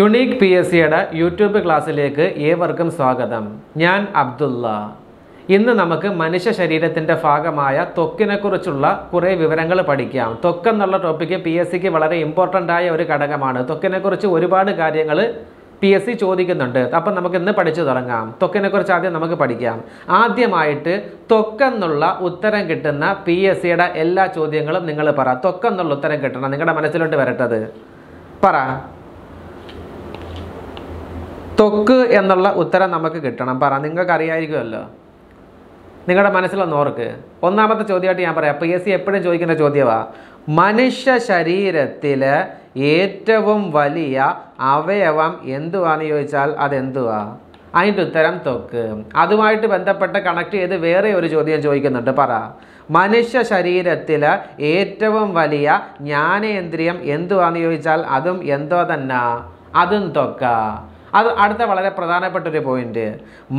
unique P S സിയുടെ YouTube ക്ലാസ്സിലേക്ക് ഏവർക്കും സ്വാഗതം ഞാൻ അബ്ദുള്ള ഇന്ന് നമുക്ക് മനുഷ്യ ശരീരത്തിൻ്റെ ഭാഗമായ ത്വക്കിനെക്കുറിച്ചുള്ള കുറേ വിവരങ്ങൾ പഠിക്കാം ത്വക്ക് എന്നുള്ള ടോപ്പിക്ക് പി എസ് സിക്ക് വളരെ ഇമ്പോർട്ടൻ്റ് ആയ ഒരു ഘടകമാണ് ത്വക്കിനെക്കുറിച്ച് ഒരുപാട് കാര്യങ്ങൾ പി എസ് സി ചോദിക്കുന്നുണ്ട് അപ്പം നമുക്ക് ഇന്ന് പഠിച്ചു തുടങ്ങാം ത്വക്കിനെക്കുറിച്ച് ആദ്യം നമുക്ക് പഠിക്കാം ആദ്യമായിട്ട് ത്വക്കെന്നുള്ള ഉത്തരം കിട്ടുന്ന പി എസ് സിയുടെ എല്ലാ ചോദ്യങ്ങളും നിങ്ങൾ പറ ത്വക്കെന്നുള്ള ഉത്തരം കിട്ടണം നിങ്ങളുടെ മനസ്സിലോട്ട് വരട്ടത് പറ തൊക്ക് എന്നുള്ള ഉത്തരം നമുക്ക് കിട്ടണം പറ നിങ്ങൾക്ക് അറിയായിരിക്കുമല്ലോ നിങ്ങളുടെ മനസ്സിലൊന്ന് ഓർക്ക് ഒന്നാമത്തെ ചോദ്യമായിട്ട് ഞാൻ പറയാം പി എസ് സി എപ്പോഴും ചോദിക്കുന്ന ചോദ്യമാണ് മനുഷ്യ ശരീരത്തിൽ ഏറ്റവും വലിയ അവയവം എന്തുവാന്ന് ചോദിച്ചാൽ അതെന്തുവാ അതിൻ്റെ ഉത്തരം തൊക്ക് അതുമായിട്ട് ബന്ധപ്പെട്ട് കണക്ട് ചെയ്ത് വേറെ ഒരു ചോദ്യം ചോദിക്കുന്നുണ്ട് പറ മനുഷ്യ ശരീരത്തിൽ ഏറ്റവും വലിയ ജ്ഞാനേന്ദ്രിയം എന്തുവാന്ന് ചോദിച്ചാൽ അതും എന്തോ തന്നെ അതും തൊക്കാ അത് അടുത്ത വളരെ പ്രധാനപ്പെട്ട ഒരു പോയിന്റ്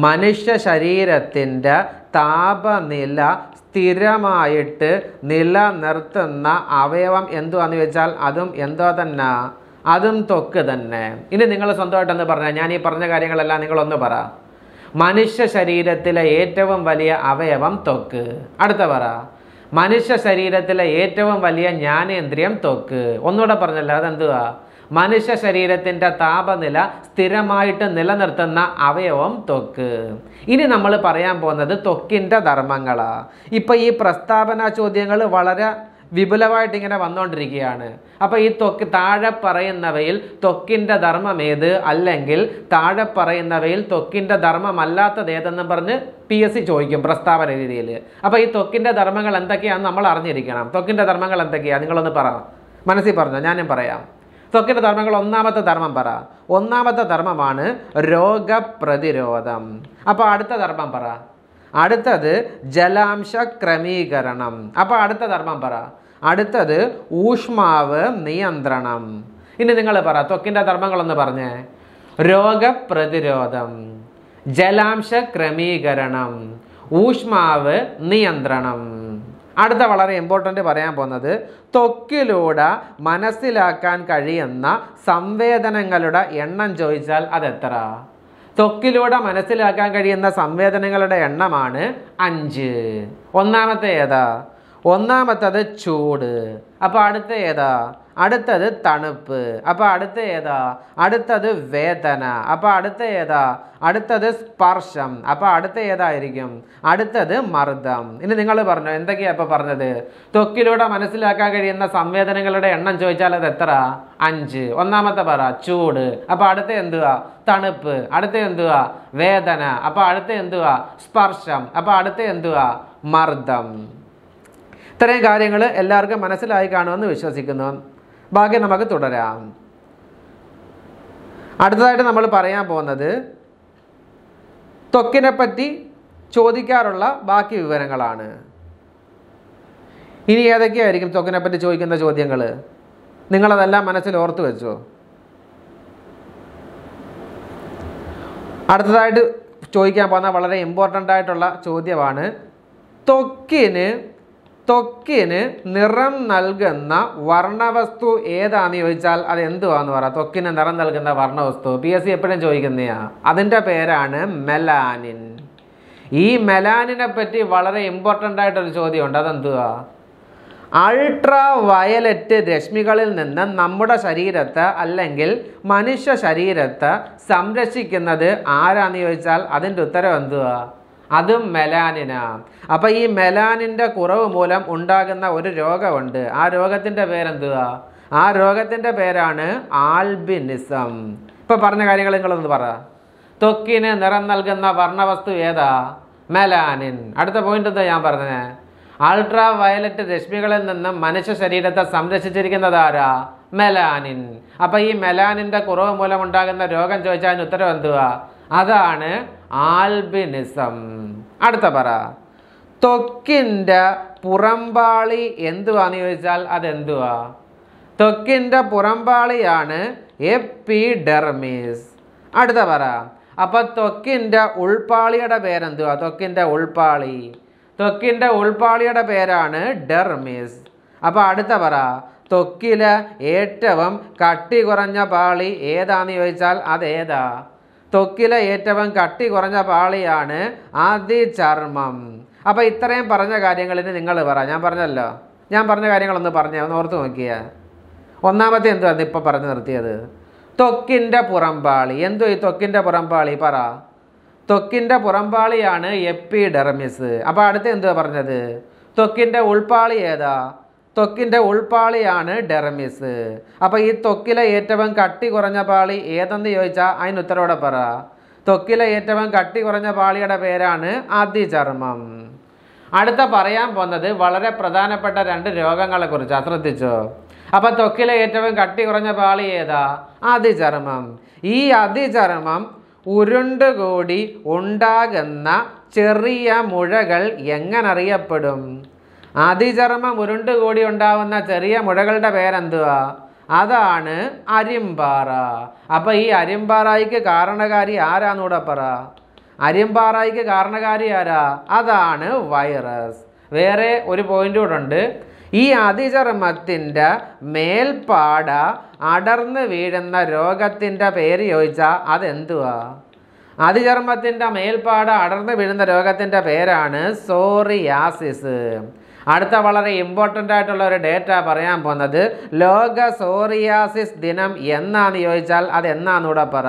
മനുഷ്യ ശരീരത്തിൻ്റെ താപനില സ്ഥിരമായിട്ട് നിലനിർത്തുന്ന അവയവം എന്തുവാന്ന് വെച്ചാൽ അതും എന്തോ തന്നെ അതും തൊക്ക് തന്നെ ഇനി നിങ്ങൾ സ്വന്തമായിട്ടൊന്ന് പറഞ്ഞാൽ ഞാൻ ഈ പറഞ്ഞ കാര്യങ്ങളെല്ലാം നിങ്ങളൊന്ന് പറ മനുഷ്യ ശരീരത്തിലെ ഏറ്റവും വലിയ അവയവം തൊക്ക് അടുത്ത പറ മനുഷ്യ ശരീരത്തിലെ ഏറ്റവും വലിയ ജ്ഞാനേന്ദ്രിയം തൊക്ക് ഒന്നുകൂടെ പറഞ്ഞല്ലോ അതെന്തുവാ മനുഷ്യ ശരീരത്തിൻ്റെ താപനില സ്ഥിരമായിട്ട് നിലനിർത്തുന്ന അവയവം ത്വക്ക് ഇനി നമ്മൾ പറയാൻ പോകുന്നത് ത്വക്കിൻ്റെ ധർമ്മങ്ങളാണ് ഇപ്പം ഈ പ്രസ്താവന ചോദ്യങ്ങൾ വളരെ വിപുലമായിട്ട് ഇങ്ങനെ വന്നുകൊണ്ടിരിക്കുകയാണ് അപ്പോൾ ഈ ത്വക്ക് താഴെ പറയുന്നവയിൽ ത്വക്കിൻ്റെ ധർമ്മം ഏത് അല്ലെങ്കിൽ താഴെ പറയുന്നവയിൽ ത്വക്കിൻ്റെ ധർമ്മമല്ലാത്തത് ഏതെന്ന് പറഞ്ഞ് പി എസ് സി ചോദിക്കും പ്രസ്താവന രീതിയിൽ അപ്പോൾ ഈ ത്വക്കിൻ്റെ ധർമ്മങ്ങൾ എന്തൊക്കെയാണെന്ന് നമ്മൾ അറിഞ്ഞിരിക്കണം ത്വക്കിൻ്റെ ധർമ്മങ്ങൾ എന്തൊക്കെയാണ് നിങ്ങളൊന്ന് പറ മനസ്സിൽ പറഞ്ഞോ ഞാനും പറയാം ത്വക്കിൻ്റെ ധർമ്മങ്ങൾ ഒന്നാമത്തെ ധർമ്മം പറ ഒന്നാമത്തെ ധർമ്മമാണ് രോഗപ്രതിരോധം അപ്പോൾ അടുത്ത ധർമ്മം പറ അടുത്തത് ജലാംശ ക്രമീകരണം അപ്പോൾ അടുത്ത ധർമ്മം പറ അടുത്തത് ഊഷ്മാവ് നിയന്ത്രണം ഇനി നിങ്ങൾ പറ ത്വക്കിൻ്റെ ധർമ്മങ്ങളൊന്ന് പറഞ്ഞേ രോഗപ്രതിരോധം ജലാംശ ക്രമീകരണം ഊഷ്മാവ് നിയന്ത്രണം അടുത്ത വളരെ ഇമ്പോർട്ടൻ്റ് പറയാൻ പോകുന്നത് ത്വക്കിലൂടെ മനസ്സിലാക്കാൻ കഴിയുന്ന സംവേദനങ്ങളുടെ എണ്ണം ചോദിച്ചാൽ അതെത്ര ത്വക്കിലൂടെ മനസ്സിലാക്കാൻ കഴിയുന്ന സംവേദനങ്ങളുടെ എണ്ണമാണ് അഞ്ച് ഒന്നാമത്തെ ഏതാ ഒന്നാമത്തത് ചൂട് അപ്പോൾ അടുത്ത ഏതാ അടുത്തത് തണുപ്പ് അപ്പോൾ അടുത്ത ഏതാ അടുത്തത് വേദന അപ്പോൾ അടുത്ത ഏതാ അടുത്തത് സ്പർശം അപ്പോൾ അടുത്ത ഏതായിരിക്കും അടുത്തത് മർദ്ദം ഇനി നിങ്ങൾ പറഞ്ഞു എന്തൊക്കെയാണ് ഇപ്പോൾ പറഞ്ഞത് ത്വക്കിലൂടെ മനസ്സിലാക്കാൻ കഴിയുന്ന സംവേദനങ്ങളുടെ എണ്ണം ചോദിച്ചാൽ അത് എത്ര അഞ്ച് ഒന്നാമത്തെ പറ ചൂട് അപ്പോൾ അടുത്ത എന്തുവാ തണുപ്പ് അടുത്ത എന്തുവാ വേദന അപ്പോൾ അടുത്ത എന്തുവാ സ്പർശം അപ്പോൾ അടുത്ത എന്തുവാ മർദ്ദം ഇത്രയും കാര്യങ്ങൾ എല്ലാവർക്കും മനസ്സിലായി കാണുമെന്ന് വിശ്വസിക്കുന്നു ബാക്കി നമുക്ക് തുടരാം അടുത്തതായിട്ട് നമ്മൾ പറയാൻ പോകുന്നത് പറ്റി ചോദിക്കാറുള്ള ബാക്കി വിവരങ്ങളാണ് ഇനി ഏതൊക്കെയായിരിക്കും പറ്റി ചോദിക്കുന്ന ചോദ്യങ്ങൾ നിങ്ങളതെല്ലാം മനസ്സിൽ ഓർത്തു വെച്ചോ അടുത്തതായിട്ട് ചോദിക്കാൻ പോകുന്ന വളരെ ഇമ്പോർട്ടൻ്റ് ആയിട്ടുള്ള ചോദ്യമാണ് ത്വക്കിന് ത്വക്കിന് നിറം നൽകുന്ന വർണ്ണവസ്തു ഏതാന്ന് ചോദിച്ചാൽ അത് എന്തുവാന്ന് പറയാം ത്വക്കിന് നിറം നൽകുന്ന വർണ്ണവസ്തു പി എസ് സി എപ്പോഴും ചോദിക്കുന്നതാ അതിൻ്റെ പേരാണ് മെലാനിൻ ഈ മെലാനിനെ പറ്റി വളരെ ഇമ്പോർട്ടൻ്റ് ആയിട്ടൊരു ചോദ്യമുണ്ട് അതെന്തുവാ അൾട്രാ വയലറ്റ് രശ്മികളിൽ നിന്ന് നമ്മുടെ ശരീരത്തെ അല്ലെങ്കിൽ മനുഷ്യ ശരീരത്തെ സംരക്ഷിക്കുന്നത് ആരാന്ന് ചോദിച്ചാൽ അതിൻ്റെ ഉത്തരം എന്തുവാ അതും മെലാനിനാണ് അപ്പോൾ ഈ മെലാനിൻ്റെ കുറവ് മൂലം ഉണ്ടാകുന്ന ഒരു രോഗമുണ്ട് ആ രോഗത്തിൻ്റെ പേരെന്തുവാ ആ രോഗത്തിൻ്റെ പേരാണ് ആൽബിനിസം ഇപ്പോൾ പറഞ്ഞ കാര്യങ്ങൾ നിങ്ങളൊന്ന് പറ ത്വക്കിന് നിറം നൽകുന്ന വർണ്ണവസ്തു ഏതാ മെലാനിൻ അടുത്ത പോയിന്റ് എന്താ ഞാൻ പറഞ്ഞത് അൾട്രാ വയലറ്റ് രശ്മികളിൽ നിന്നും മനുഷ്യ ശരീരത്തെ സംരക്ഷിച്ചിരിക്കുന്നത് ആരാ മെലാനിൻ അപ്പം ഈ മെലാനിൻ്റെ കുറവ് മൂലം ഉണ്ടാകുന്ന രോഗം ചോദിച്ചാൽ ഉത്തരം എന്തുവാ അതാണ് ആൽബിനിസം അടുത്ത പറ ത്വക്കിൻ്റെ പുറംപാളി എന്തുവാന്ന് ചോദിച്ചാൽ അതെന്തുവാ ത്വക്കിൻ്റെ പുറംപാളിയാണ് എപ്പിഡെർമിസ് അടുത്ത പറ അപ്പോൾ ത്വക്കിൻ്റെ ഉൾപാളിയുടെ പേരെന്തുവാ ത്വക്കിൻ്റെ ഉൾപാളി ത്വക്കിൻ്റെ ഉൾപാളിയുടെ പേരാണ് ഡെർമിസ് അപ്പോൾ അടുത്ത പറ ത്വക്കിലെ ഏറ്റവും കട്ടി കുറഞ്ഞ പാളി ഏതാന്ന് ചോദിച്ചാൽ അതേതാ തൊക്കിലെ ഏറ്റവും കട്ടി കുറഞ്ഞ പാളിയാണ് ചർമ്മം അപ്പോൾ ഇത്രയും പറഞ്ഞ കാര്യങ്ങളിന് നിങ്ങൾ പറ ഞാൻ പറഞ്ഞല്ലോ ഞാൻ പറഞ്ഞ കാര്യങ്ങളൊന്ന് പറഞ്ഞേ ഒന്ന് ഓർത്ത് നോക്കിയ ഒന്നാമത്തെ എന്തുവാണ് ഇപ്പോൾ പറഞ്ഞു നിർത്തിയത് തൊക്കിന്റെ പുറംപാളി എന്തോ ഈ ത്വക്കിൻ്റെ പുറംപാളി പറ തൊക്കിന്റെ പുറംപാളിയാണ് ഡെർമിസ് അപ്പോൾ അടുത്ത എന്തുവാ പറഞ്ഞത് തൊക്കിന്റെ ഉൾപാളി ഏതാ ത്വക്കിൻ്റെ ഉൾപാളിയാണ് ഡെറമിസ് അപ്പോൾ ഈ ത്വക്കിലെ ഏറ്റവും കട്ടി കുറഞ്ഞ പാളി ഏതെന്ന് ചോദിച്ചാൽ അതിന് ഉത്തരവോടെ പറ ത്വക്കിലെ ഏറ്റവും കട്ടി കുറഞ്ഞ പാളിയുടെ പേരാണ് അതിചർമ്മം അടുത്ത പറയാൻ പോകുന്നത് വളരെ പ്രധാനപ്പെട്ട രണ്ട് രോഗങ്ങളെ കുറിച്ചാണ് ശ്രദ്ധിച്ചോ അപ്പോൾ ത്വക്കിലെ ഏറ്റവും കട്ടി കുറഞ്ഞ പാളി ഏതാ അതിചർമ്മം ഈ അതിചർമ്മം ഉരുണ്ടുകൂടി ഉണ്ടാകുന്ന ചെറിയ മുഴകൾ എങ്ങനെ അറിയപ്പെടും അതിചർമ്മ മുരുണ്ട് കൂടി ഉണ്ടാവുന്ന ചെറിയ മുഴകളുടെ പേരെന്തുവാ അതാണ് അരിമ്പാറ അപ്പം ഈ അരിമ്പാറായിക്ക് കാരണകാരി ആരാന്നൂടെ പറ അരിമ്പാറായിക്ക് കാരണകാരി ആരാ അതാണ് വൈറസ് വേറെ ഒരു പോയിന്റ് കൂടെ ഉണ്ട് ഈ അതിചർമ്മത്തിൻ്റെ മേൽപ്പാട അടർന്ന് വീഴുന്ന രോഗത്തിൻ്റെ പേര് ചോദിച്ചാൽ അതെന്തുവാ അതിചർമ്മത്തിൻ്റെ മേൽപ്പാട അടർന്ന് വീഴുന്ന രോഗത്തിൻ്റെ പേരാണ് സോറിയാസിസ് അടുത്ത വളരെ ഇമ്പോർട്ടൻ്റ് ആയിട്ടുള്ള ഒരു ഡേറ്റ പറയാൻ പോകുന്നത് ലോക സോറിയാസിസ് ദിനം എന്നാണ് ചോദിച്ചാൽ അത് എന്നാന്ന് പറ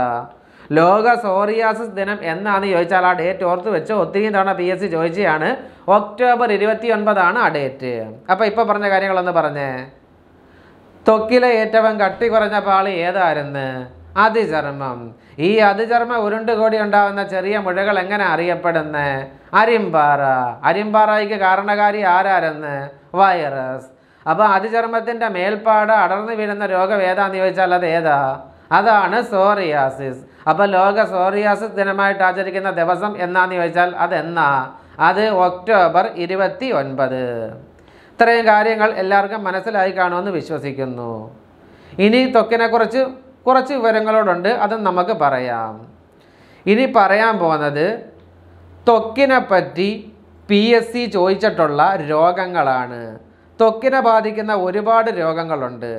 ലോക സോറിയാസിസ് ദിനം എന്നാന്ന് ചോദിച്ചാൽ ആ ഡേറ്റ് ഓർത്ത് വെച്ച് ഒത്തിരി തവണ പി എസ് സി ചോദിച്ചതാണ് ഒക്ടോബർ ഇരുപത്തി ഒൻപതാണ് ആ ഡേറ്റ് അപ്പോൾ ഇപ്പോൾ പറഞ്ഞ കാര്യങ്ങളൊന്ന് പറഞ്ഞേ തൊക്കിലെ ഏറ്റവും കട്ടി കുറഞ്ഞ പാളി ഏതായിരുന്നു അതിചർമ്മം ഈ അതിചർമ്മ കോടി ഉണ്ടാവുന്ന ചെറിയ മുഴകൾ എങ്ങനെ അറിയപ്പെടുന്ന അരിമ്പാറ അരിമ്പാറയ്ക്ക് കാരണകാരി ആരാരെന്ന് വൈറസ് അപ്പോൾ അതിചർമ്മത്തിൻ്റെ മേൽപ്പാട് അടർന്നു വീഴുന്ന രോഗം ഏതാന്ന് ചോദിച്ചാൽ അത് ഏതാ അതാണ് സോറിയാസിസ് അപ്പോൾ ലോക സോറിയാസിസ് ദിനമായിട്ട് ആചരിക്കുന്ന ദിവസം എന്നാന്ന് ചോദിച്ചാൽ അതെന്നാ അത് ഒക്ടോബർ ഇരുപത്തി ഒൻപത് ഇത്രയും കാര്യങ്ങൾ എല്ലാവർക്കും മനസ്സിലായി കാണുമെന്ന് വിശ്വസിക്കുന്നു ഇനി ത്വക്കിനെക്കുറിച്ച് കുറച്ച് വിവരങ്ങളോടുണ്ട് അത് നമുക്ക് പറയാം ഇനി പറയാൻ പോകുന്നത് ത്വക്കിനെ പറ്റി പി എസ് സി ചോദിച്ചിട്ടുള്ള രോഗങ്ങളാണ് ത്വക്കിനെ ബാധിക്കുന്ന ഒരുപാട് രോഗങ്ങളുണ്ട്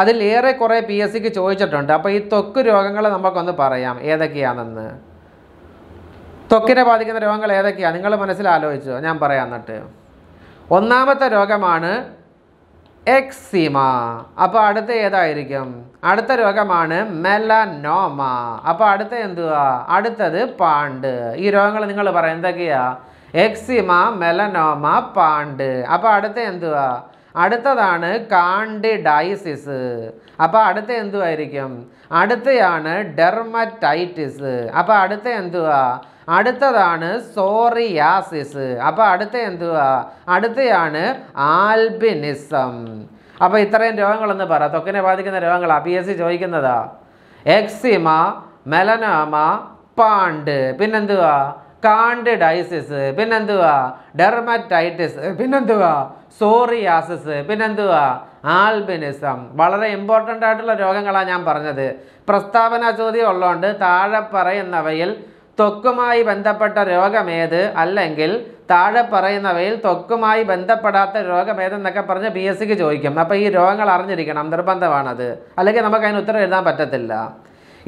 അതിൽ ഏറെ കുറേ പി എസ് സിക്ക് ചോദിച്ചിട്ടുണ്ട് അപ്പോൾ ഈ ത്വക്ക് രോഗങ്ങളെ നമുക്കൊന്ന് പറയാം ഏതൊക്കെയാണെന്ന് ത്വക്കിനെ ബാധിക്കുന്ന രോഗങ്ങൾ ഏതൊക്കെയാണ് നിങ്ങൾ മനസ്സിൽ ആലോചിച്ചോ ഞാൻ പറയാം എന്നിട്ട് ഒന്നാമത്തെ രോഗമാണ് എക്സിമ അപ്പോൾ അടുത്ത ഏതായിരിക്കും അടുത്ത രോഗമാണ് മെലനോമ അപ്പോൾ അടുത്ത എന്തുവാ അടുത്തത് പാണ്ട് ഈ രോഗങ്ങൾ നിങ്ങൾ പറയാം എന്തൊക്കെയാ എക്സിമ മെലനോമ പാണ്ട് അപ്പോൾ അടുത്ത എന്തുവാ അടുത്തതാണ് കാണ്ടിഡൈസിസ് അപ്പോൾ അടുത്ത എന്തുവായിരിക്കും അടുത്തയാണ് ഡെർമറ്റൈറ്റിസ് അപ്പോൾ അടുത്ത എന്തുവാ അടുത്തതാണ് സോറിയാസിസ് അപ്പോൾ അടുത്ത എന്തുവാ അടുത്തയാണ് ആൽബിനിസം അപ്പോൾ ഇത്രയും രോഗങ്ങളൊന്ന് പറ തൊക്കിനെ ബാധിക്കുന്ന രോഗങ്ങൾ പി എസ് സി ചോദിക്കുന്നതാ എക്സിമ മെലനോമ പാണ്ട് പിന്നെന്തുവാ കാണ്ടിഡൈസിസ് പിന്നെന്തുവാ ഡെർമറ്റൈറ്റിസ് പിന്നെന്തുവാ സോറിയാസിസ് പിന്നെന്തുവാ ആൽബിനിസം വളരെ ഇമ്പോർട്ടൻ്റ് ആയിട്ടുള്ള രോഗങ്ങളാണ് ഞാൻ പറഞ്ഞത് പ്രസ്താവന ചോദ്യം ഉള്ളതുകൊണ്ട് താഴെ പറയുന്നവയിൽ ത്വക്കുമായി ബന്ധപ്പെട്ട രോഗമേത് അല്ലെങ്കിൽ താഴെ പറയുന്നവയിൽ ത്വക്കുമായി ബന്ധപ്പെടാത്ത രോഗമേതെന്നൊക്കെ പറഞ്ഞ് പി എസ് സിക്ക് ചോദിക്കും അപ്പോൾ ഈ രോഗങ്ങൾ അറിഞ്ഞിരിക്കണം നിർബന്ധമാണത് അല്ലെങ്കിൽ നമുക്ക് അതിന് ഉത്തരം എഴുതാൻ പറ്റത്തില്ല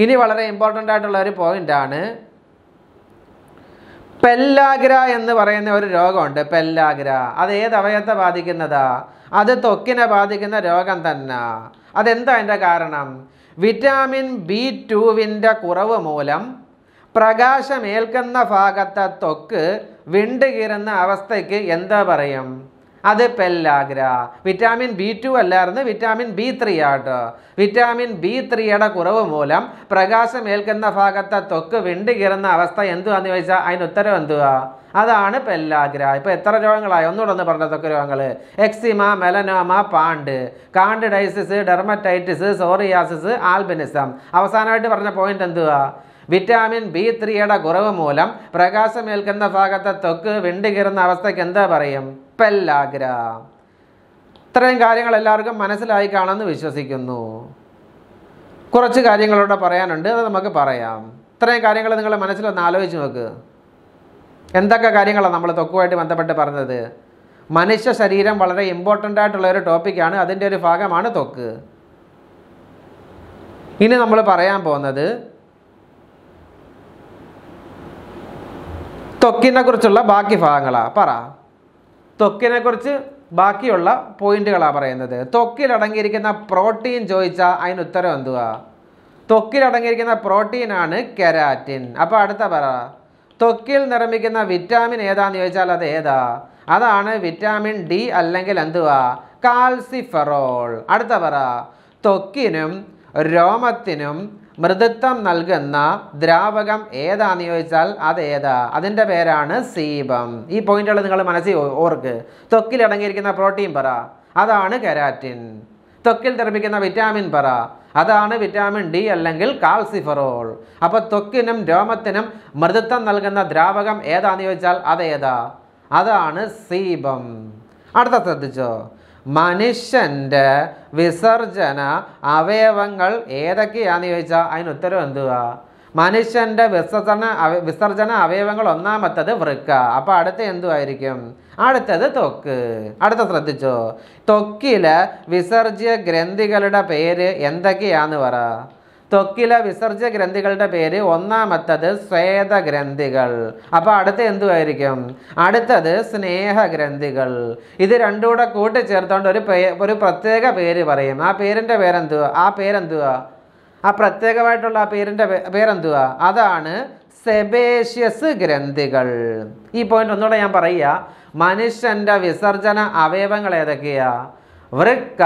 ഇനി വളരെ ഇമ്പോർട്ടൻ്റ് ആയിട്ടുള്ള ഒരു പോയിൻ്റാണ് പെല്ലാഗ്ര എന്ന് പറയുന്ന ഒരു രോഗമുണ്ട് പെല്ലാഗ്ര അത് ഏത് അവയത്തെ ബാധിക്കുന്നതാ അത് ത്വക്കിനെ ബാധിക്കുന്ന രോഗം തന്നെ അതെന്താ അതിൻ്റെ കാരണം വിറ്റാമിൻ ബി ടുവിൻ്റെ കുറവ് മൂലം പ്രകാശമേൽക്കുന്ന ഭാഗത്തെ തൊക്ക് വിണ്ടുകീറുന്ന അവസ്ഥയ്ക്ക് എന്താ പറയും അത് പെല്ലാഗ്ര വിറ്റാമിൻ ബി ടു അല്ലായിരുന്നു വിറ്റാമിൻ ബി ത്രീ ആട്ടോ വിറ്റാമിൻ ബി ത്രീയുടെ കുറവ് മൂലം പ്രകാശമേൽക്കുന്ന ഭാഗത്തെ തൊക്ക് വിണ്ടുകീറുന്ന അവസ്ഥ എന്തുവാന്ന് ചോദിച്ചാൽ അതിന് ഉത്തരം എന്തുവാ അതാണ് പെല്ലാഗ്ര ഇപ്പോൾ എത്ര രോഗങ്ങളായി ഒന്നുകൂടെ ഒന്ന് പറഞ്ഞ തൊക്കെ രോഗങ്ങൾ എക്സിമ മെലനോമ പാണ്ട് കാണ്ടിഡൈസിസ് ഡെർമറ്റൈറ്റിസ് സോറിയാസിസ് ആൽബിനിസം അവസാനമായിട്ട് പറഞ്ഞ പോയിന്റ് എന്തുവാ വിറ്റാമിൻ ബി ത്രീയുടെ കുറവ് മൂലം പ്രകാശമേൽക്കുന്ന ഭാഗത്തെ തൊക്ക് വിണ്ടുകീറുന്ന അവസ്ഥയ്ക്ക് എന്താ പറയും പെല്ലാഗ്ര ഇത്രയും കാര്യങ്ങൾ എല്ലാവർക്കും മനസ്സിലായി കാണുമെന്ന് വിശ്വസിക്കുന്നു കുറച്ച് കാര്യങ്ങളോടെ പറയാനുണ്ട് അത് നമുക്ക് പറയാം ഇത്രയും കാര്യങ്ങൾ നിങ്ങൾ മനസ്സിലൊന്ന് ആലോചിച്ച് നോക്ക് എന്തൊക്കെ കാര്യങ്ങളാണ് നമ്മൾ തൊക്കുമായിട്ട് ബന്ധപ്പെട്ട് പറഞ്ഞത് മനുഷ്യ ശരീരം വളരെ ഇമ്പോർട്ടൻ്റ് ആയിട്ടുള്ള ഒരു ടോപ്പിക്കാണ് അതിൻ്റെ ഒരു ഭാഗമാണ് തൊക്ക് ഇനി നമ്മൾ പറയാൻ പോകുന്നത് ത്വക്കിനെ കുറിച്ചുള്ള ബാക്കി ഭാഗങ്ങളാ പറ ത്വക്കിനെ കുറിച്ച് ബാക്കിയുള്ള പോയിന്റുകളാണ് പറയുന്നത് ത്വക്കിൽ അടങ്ങിയിരിക്കുന്ന പ്രോട്ടീൻ ചോദിച്ചാൽ അതിന് ഉത്തരം എന്തുവാ ത്വക്കിൽ അടങ്ങിയിരിക്കുന്ന പ്രോട്ടീനാണ് കെരാറ്റിൻ അപ്പോൾ അടുത്ത പറ ത്വക്കിൽ നിർമ്മിക്കുന്ന വിറ്റാമിൻ ഏതാന്ന് ചോദിച്ചാൽ അത് ഏതാ അതാണ് വിറ്റാമിൻ ഡി അല്ലെങ്കിൽ എന്തുവാ കാൽസിഫറോൾ അടുത്ത പറ ത്വക്കിനും രോമത്തിനും മൃദുത്വം നൽകുന്ന ദ്രാവകം ഏതാന്ന് ചോദിച്ചാൽ അത് ഏതാ അതിൻ്റെ പേരാണ് സീബം ഈ പോയിന്റുകൾ നിങ്ങൾ മനസ്സിൽ ഓർക്ക് ത്വക്കിലടങ്ങിയിരിക്കുന്ന പ്രോട്ടീൻ പറ അതാണ് കെരാറ്റിൻ ത്വക്കിൽ നിർമ്മിക്കുന്ന വിറ്റാമിൻ പറ അതാണ് വിറ്റാമിൻ ഡി അല്ലെങ്കിൽ കാൽസിഫറോൾ അപ്പോൾ ത്വക്കിനും രോമത്തിനും മൃദുത്വം നൽകുന്ന ദ്രാവകം ഏതാന്ന് ചോദിച്ചാൽ അതേതാ അതാണ് സീബം അടുത്ത ശ്രദ്ധിച്ചോ മനുഷ്യൻ്റെ വിസർജന അവയവങ്ങൾ ഏതൊക്കെയാണെന്ന് ചോദിച്ചാൽ അതിന് ഉത്തരം എന്തുവാ മനുഷ്യൻ്റെ വിസർജന വിസർജന അവയവങ്ങൾ ഒന്നാമത്തത് വൃക്ക അപ്പോൾ അടുത്ത എന്തുമായിരിക്കും അടുത്തത് തൊക്ക് അടുത്ത ശ്രദ്ധിച്ചോ തൊക്കിലെ വിസർജ്യ ഗ്രന്ഥികളുടെ പേര് എന്തൊക്കെയാന്ന് പറ ത്വക്കില വിസർജ്യ ഗ്രന്ഥികളുടെ പേര് ഒന്നാമത്തത് സ്വേദഗ്രന്ഥികൾ അപ്പോൾ അടുത്ത എന്തുമായിരിക്കും അടുത്തത് സ്നേഹഗ്രന്ഥികൾ ഇത് കൂടെ കൂട്ടിച്ചേർത്തോണ്ട് ഒരു പേ ഒരു പ്രത്യേക പേര് പറയും ആ പേരിൻ്റെ പേരെന്തുവാ ആ പേരെന്തുവാ ആ പ്രത്യേകമായിട്ടുള്ള ആ പേരിൻ്റെ പേരെന്തുവാ അതാണ് സെബേഷ്യസ് ഗ്രന്ഥികൾ ഈ പോയിന്റ് ഒന്നുകൂടെ ഞാൻ പറയുക മനുഷ്യൻ്റെ വിസർജന അവയവങ്ങൾ ഏതൊക്കെയാ വൃക്ക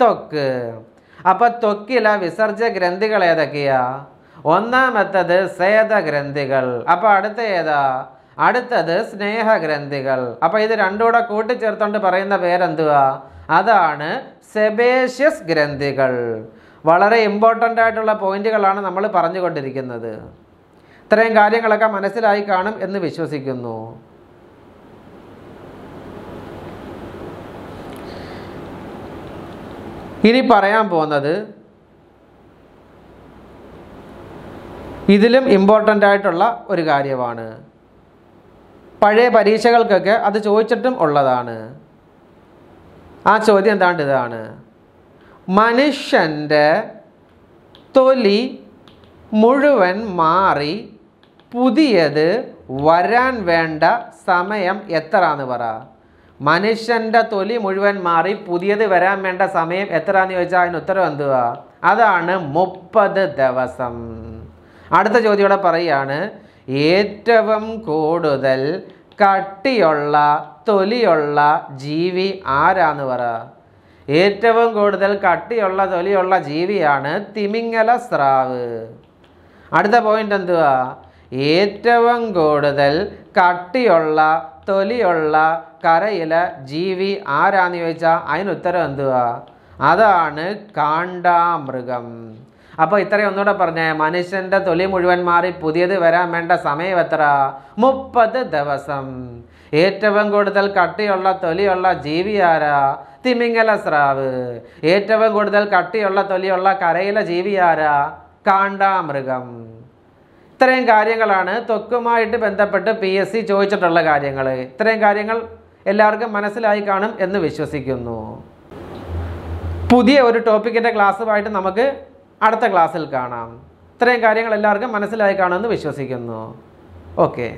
ത്വക്ക് അപ്പോൾ ത്വക്കിലെ വിസർജ്യ ഗ്രന്ഥികൾ ഏതൊക്കെയാ ഒന്നാമത്തത് സേതഗ്രന്ഥികൾ അപ്പോൾ അടുത്ത ഏതാ അടുത്തത് സ്നേഹഗ്രന്ഥികൾ അപ്പോൾ ഇത് രണ്ടുകൂടെ കൂട്ടിച്ചേർത്തോണ്ട് പറയുന്ന പേരെന്തുവാ അതാണ് സെബേഷ്യസ് ഗ്രന്ഥികൾ വളരെ ഇമ്പോർട്ടൻ്റ് ആയിട്ടുള്ള പോയിന്റുകളാണ് നമ്മൾ പറഞ്ഞുകൊണ്ടിരിക്കുന്നത് ഇത്രയും കാര്യങ്ങളൊക്കെ മനസ്സിലായി കാണും എന്ന് വിശ്വസിക്കുന്നു ഇനി പറയാൻ പോകുന്നത് ഇതിലും ഇമ്പോർട്ടൻ്റ് ആയിട്ടുള്ള ഒരു കാര്യമാണ് പഴയ പരീക്ഷകൾക്കൊക്കെ അത് ചോദിച്ചിട്ടും ഉള്ളതാണ് ആ ചോദ്യം എന്താണ്ട് ഇതാണ് മനുഷ്യൻ്റെ തൊലി മുഴുവൻ മാറി പുതിയത് വരാൻ വേണ്ട സമയം എത്രയാണെന്ന് പറയാം പറ മനുഷ്യൻ്റെ തൊലി മുഴുവൻ മാറി പുതിയത് വരാൻ വേണ്ട സമയം എന്ന് ചോദിച്ചാൽ അതിന് ഉത്തരം എന്തുവാ അതാണ് മുപ്പത് ദിവസം അടുത്ത ചോദ്യോടെ പറയുകയാണ് ഏറ്റവും കൂടുതൽ കട്ടിയുള്ള തൊലിയുള്ള ജീവി ആരാന്ന് പറ ഏറ്റവും കൂടുതൽ കട്ടിയുള്ള തൊലിയുള്ള ജീവിയാണ് തിമിങ്ങല സ്രാവ് അടുത്ത പോയിന്റ് എന്തുവാ ഏറ്റവും കൂടുതൽ കട്ടിയുള്ള തൊലിയുള്ള കരയില ജീവി ആരാന്ന് ചോദിച്ചാൽ അതിനുത്തരം എന്തുവാ അതാണ് കാണ്ടാമൃഗം അപ്പോൾ ഇത്രയും ഒന്നുകൂടെ പറഞ്ഞേ മനുഷ്യന്റെ തൊലി മുഴുവൻ മാറി പുതിയത് വരാൻ വേണ്ട സമയം എത്ര മുപ്പത് ദിവസം ഏറ്റവും കൂടുതൽ കട്ടിയുള്ള തൊലിയുള്ള ജീവി ആരാ തിമിംഗല സ്രാവ് ഏറ്റവും കൂടുതൽ കട്ടിയുള്ള തൊലിയുള്ള കരയിലെ ജീവി ആരാ കാണ്ടാമൃഗം ഇത്രയും കാര്യങ്ങളാണ് തൊക്കുമായിട്ട് ബന്ധപ്പെട്ട് പി എസ് സി ചോദിച്ചിട്ടുള്ള കാര്യങ്ങൾ ഇത്രയും കാര്യങ്ങൾ എല്ലാവർക്കും മനസ്സിലായി കാണും എന്ന് വിശ്വസിക്കുന്നു പുതിയ ഒരു ടോപ്പിക്കിൻ്റെ ക്ലാസ്സുമായിട്ട് നമുക്ക് അടുത്ത ക്ലാസ്സിൽ കാണാം ഇത്രയും കാര്യങ്ങൾ എല്ലാവർക്കും മനസ്സിലായി കാണുമെന്ന് വിശ്വസിക്കുന്നു ഓക്കെ